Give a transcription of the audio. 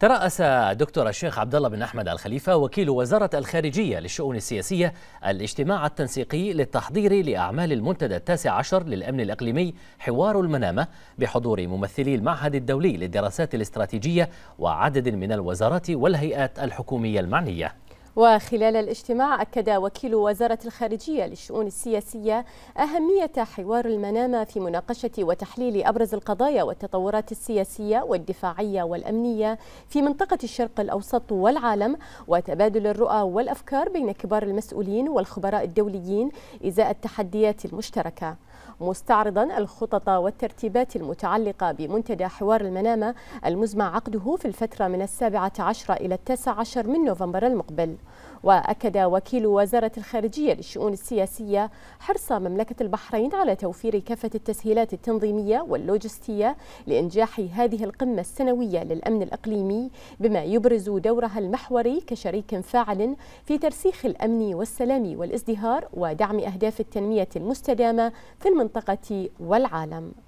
ترأس دكتور الشيخ عبد الله بن أحمد الخليفة وكيل وزارة الخارجية للشؤون السياسية الاجتماع التنسيقي للتحضير لأعمال المنتدى التاسع عشر للأمن الإقليمي حوار المنامة بحضور ممثلي المعهد الدولي للدراسات الاستراتيجية وعدد من الوزارات والهيئات الحكومية المعنية وخلال الاجتماع أكد وكيل وزارة الخارجية للشؤون السياسية أهمية حوار المنامة في مناقشة وتحليل أبرز القضايا والتطورات السياسية والدفاعية والأمنية في منطقة الشرق الأوسط والعالم وتبادل الرؤى والأفكار بين كبار المسؤولين والخبراء الدوليين إزاء التحديات المشتركة مستعرضا الخطط والترتيبات المتعلقة بمنتدى حوار المنامة المزمع عقده في الفترة من السابعة عشر إلى التاسع عشر من نوفمبر المقبل وأكد وكيل وزارة الخارجية للشؤون السياسية حرص مملكة البحرين على توفير كافة التسهيلات التنظيمية واللوجستية لإنجاح هذه القمة السنوية للأمن الإقليمي بما يبرز دورها المحوري كشريك فاعل في ترسيخ الأمن والسلام والازدهار ودعم أهداف التنمية المستدامة في المنطقة والعالم